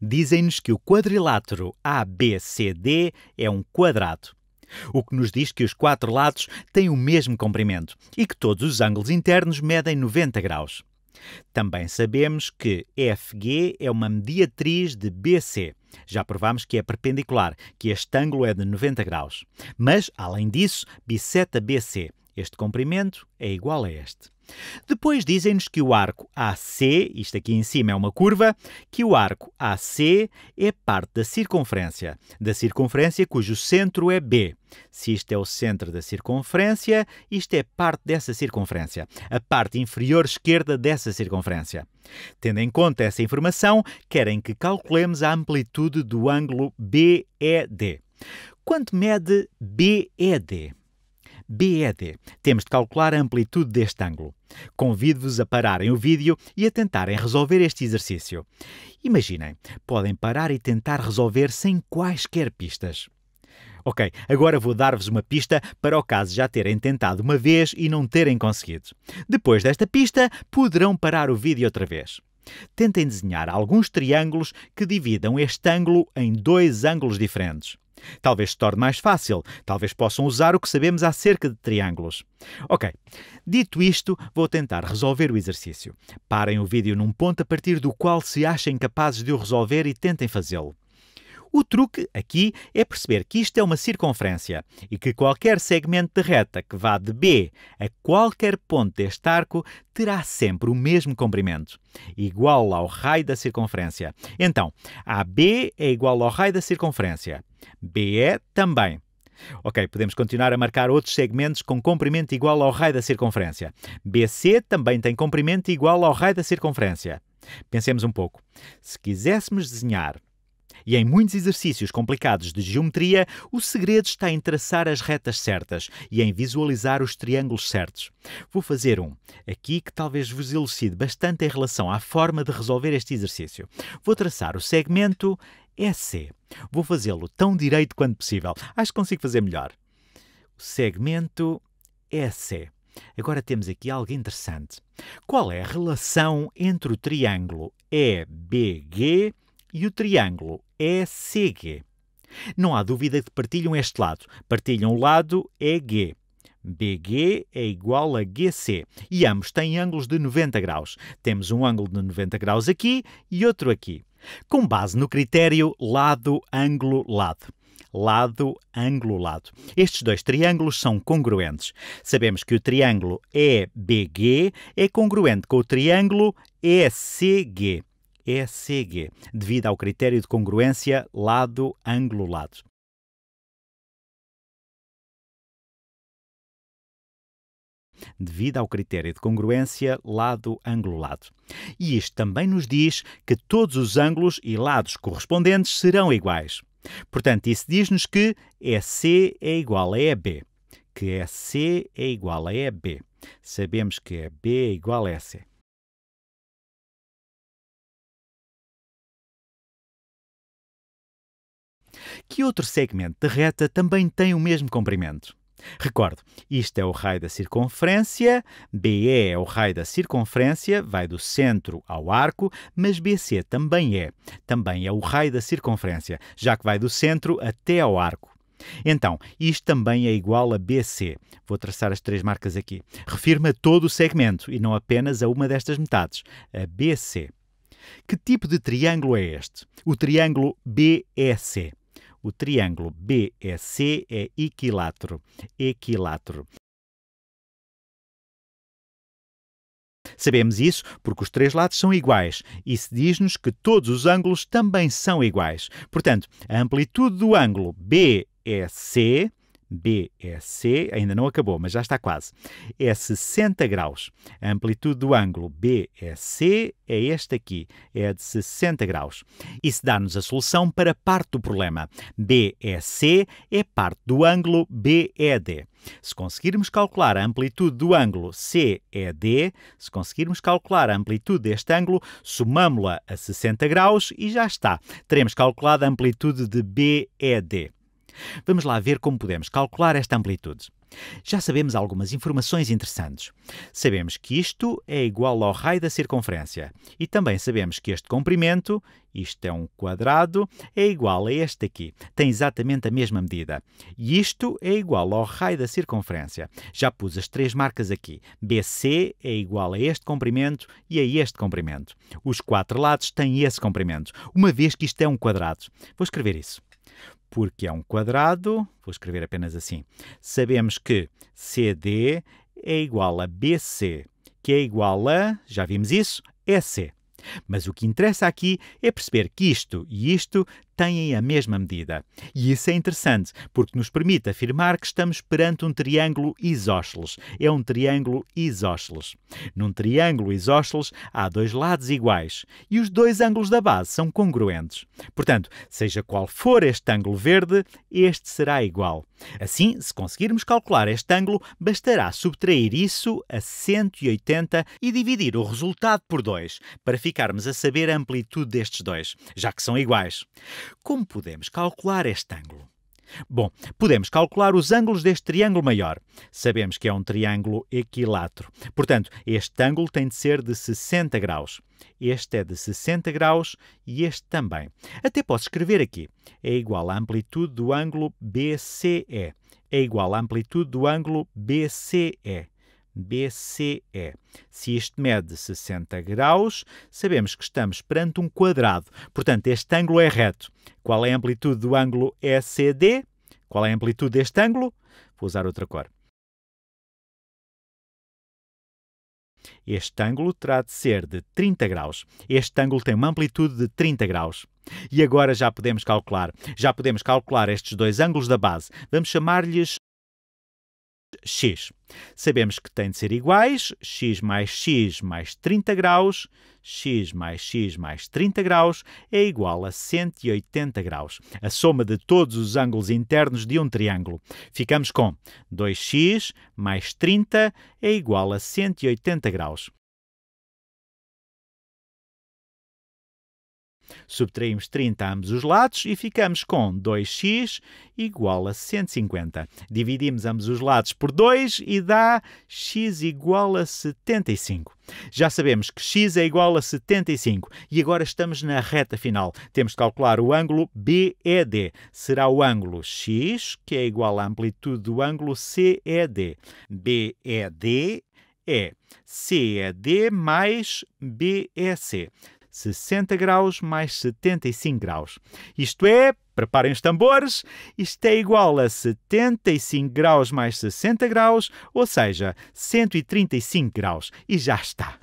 dizem-nos que o quadrilátero ABCD é um quadrado, o que nos diz que os quatro lados têm o mesmo comprimento e que todos os ângulos internos medem 90 graus. Também sabemos que FG é uma mediatriz de BC. Já provamos que é perpendicular, que este ângulo é de 90 graus. Mas, além disso, biseta BC. Este comprimento é igual a este. Depois dizem-nos que o arco AC, isto aqui em cima é uma curva, que o arco AC é parte da circunferência, da circunferência cujo centro é B. Se isto é o centro da circunferência, isto é parte dessa circunferência, a parte inferior esquerda dessa circunferência. Tendo em conta essa informação, querem que calculemos a amplitude do ângulo BED. Quanto mede BED? BED. Temos de calcular a amplitude deste ângulo. Convido-vos a pararem o vídeo e a tentarem resolver este exercício. Imaginem, podem parar e tentar resolver sem quaisquer pistas. Ok, agora vou dar-vos uma pista para o caso já terem tentado uma vez e não terem conseguido. Depois desta pista, poderão parar o vídeo outra vez. Tentem desenhar alguns triângulos que dividam este ângulo em dois ângulos diferentes. Talvez se torne mais fácil, talvez possam usar o que sabemos acerca de triângulos. Ok, dito isto, vou tentar resolver o exercício. Parem o vídeo num ponto a partir do qual se achem capazes de o resolver e tentem fazê-lo. O truque aqui é perceber que isto é uma circunferência e que qualquer segmento de reta que vá de B a qualquer ponto deste arco terá sempre o mesmo comprimento, igual ao raio da circunferência. Então, AB é igual ao raio da circunferência. BE é também. Ok, podemos continuar a marcar outros segmentos com comprimento igual ao raio da circunferência. BC também tem comprimento igual ao raio da circunferência. Pensemos um pouco. Se quiséssemos desenhar, e em muitos exercícios complicados de geometria, o segredo está em traçar as retas certas e em visualizar os triângulos certos. Vou fazer um aqui que talvez vos elucide bastante em relação à forma de resolver este exercício. Vou traçar o segmento é C. Vou fazê-lo tão direito quanto possível. Acho que consigo fazer melhor. O segmento é C. Agora temos aqui algo interessante. Qual é a relação entre o triângulo EBG e o triângulo ECG? Não há dúvida que partilham este lado. Partilham o lado EG. BG é igual a GC e ambos têm ângulos de 90 graus. Temos um ângulo de 90 graus aqui e outro aqui com base no critério lado-ângulo-lado. Lado-ângulo-lado. Estes dois triângulos são congruentes. Sabemos que o triângulo EBG é congruente com o triângulo ECG. ECG, devido ao critério de congruência lado-ângulo-lado. devido ao critério de congruência lado-ângulo-lado. E isto também nos diz que todos os ângulos e lados correspondentes serão iguais. Portanto, isso diz-nos que EC é, é igual a EB, que EC é, é igual a EB. Sabemos que EB é, é igual a EC. Que outro segmento de reta também tem o mesmo comprimento? Recordo, isto é o raio da circunferência, BE é o raio da circunferência, vai do centro ao arco, mas BC também é, também é o raio da circunferência, já que vai do centro até ao arco. Então, isto também é igual a BC. Vou traçar as três marcas aqui. Refirma todo o segmento e não apenas a uma destas metades, a BC. Que tipo de triângulo é este? O triângulo BEC. O triângulo BEC é, é equilátero. Equilátero. Sabemos isso porque os três lados são iguais. Isso diz-nos que todos os ângulos também são iguais. Portanto, a amplitude do ângulo BEC é BEC, ainda não acabou, mas já está quase, é 60 graus. A amplitude do ângulo BEC é este aqui, é de 60 graus. Isso dá-nos a solução para parte do problema. BEC é parte do ângulo BED. Se conseguirmos calcular a amplitude do ângulo CED, se conseguirmos calcular a amplitude deste ângulo, somamos la a 60 graus e já está. Teremos calculado a amplitude de BED. Vamos lá ver como podemos calcular esta amplitude. Já sabemos algumas informações interessantes. Sabemos que isto é igual ao raio da circunferência e também sabemos que este comprimento, isto é um quadrado, é igual a este aqui. Tem exatamente a mesma medida. E isto é igual ao raio da circunferência. Já pus as três marcas aqui. BC é igual a este comprimento e a este comprimento. Os quatro lados têm esse comprimento, uma vez que isto é um quadrado. Vou escrever isso porque é um quadrado, vou escrever apenas assim. Sabemos que CD é igual a BC, que é igual a, já vimos isso, EC. Mas o que interessa aqui é perceber que isto e isto têm a mesma medida. E isso é interessante, porque nos permite afirmar que estamos perante um triângulo isósceles. É um triângulo isósceles. Num triângulo isósceles há dois lados iguais e os dois ângulos da base são congruentes. Portanto, seja qual for este ângulo verde, este será igual. Assim, se conseguirmos calcular este ângulo, bastará subtrair isso a 180 e dividir o resultado por 2, para ficarmos a saber a amplitude destes dois, já que são iguais. Como podemos calcular este ângulo? Bom, podemos calcular os ângulos deste triângulo maior. Sabemos que é um triângulo equilátero. Portanto, este ângulo tem de ser de 60 graus. Este é de 60 graus e este também. Até posso escrever aqui. É igual à amplitude do ângulo BCE. É igual à amplitude do ângulo BCE. BCE. Se isto mede 60 graus, sabemos que estamos perante um quadrado. Portanto, este ângulo é reto. Qual é a amplitude do ângulo ECD? Qual é a amplitude deste ângulo? Vou usar outra cor. Este ângulo terá de ser de 30 graus. Este ângulo tem uma amplitude de 30 graus. E agora já podemos calcular. Já podemos calcular estes dois ângulos da base. Vamos chamar-lhes x. Sabemos que têm de ser iguais, x mais x mais 30 graus, x mais x mais 30 graus é igual a 180 graus, a soma de todos os ângulos internos de um triângulo. Ficamos com 2x mais 30 é igual a 180 graus. Subtraímos 30 a ambos os lados e ficamos com 2x igual a 150. Dividimos ambos os lados por 2 e dá x igual a 75. Já sabemos que x é igual a 75 e agora estamos na reta final. Temos de calcular o ângulo BED. Será o ângulo x, que é igual à amplitude do ângulo CED. BED é CED mais BEC. 60 graus mais 75 graus. Isto é, preparem os tambores, isto é igual a 75 graus mais 60 graus, ou seja, 135 graus. E já está.